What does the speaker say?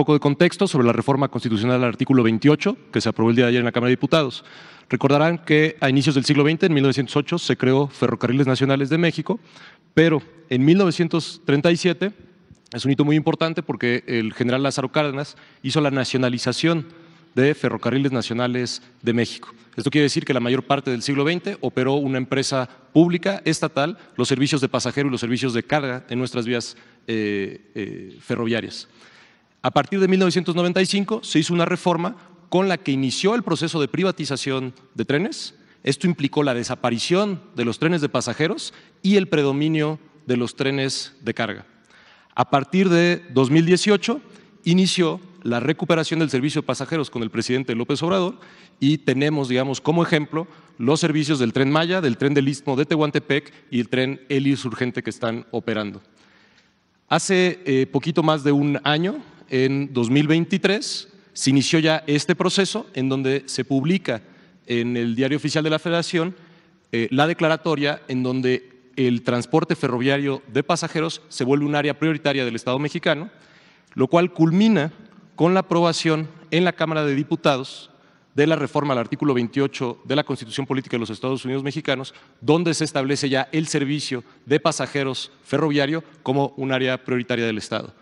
poco de contexto sobre la reforma constitucional al artículo 28 que se aprobó el día de ayer en la Cámara de Diputados. Recordarán que a inicios del siglo XX, en 1908, se creó Ferrocarriles Nacionales de México, pero en 1937 es un hito muy importante porque el general Lázaro Cárdenas hizo la nacionalización de Ferrocarriles Nacionales de México. Esto quiere decir que la mayor parte del siglo XX operó una empresa pública, estatal, los servicios de pasajeros y los servicios de carga en nuestras vías eh, eh, ferroviarias. A partir de 1995 se hizo una reforma con la que inició el proceso de privatización de trenes. Esto implicó la desaparición de los trenes de pasajeros y el predominio de los trenes de carga. A partir de 2018 inició la recuperación del servicio de pasajeros con el presidente López Obrador y tenemos, digamos, como ejemplo los servicios del tren Maya, del tren del Istmo de Tehuantepec y el tren El Urgente que están operando. Hace eh, poquito más de un año, en 2023 se inició ya este proceso en donde se publica en el Diario Oficial de la Federación eh, la declaratoria en donde el transporte ferroviario de pasajeros se vuelve un área prioritaria del Estado mexicano, lo cual culmina con la aprobación en la Cámara de Diputados de la reforma al artículo 28 de la Constitución Política de los Estados Unidos Mexicanos, donde se establece ya el servicio de pasajeros ferroviario como un área prioritaria del Estado.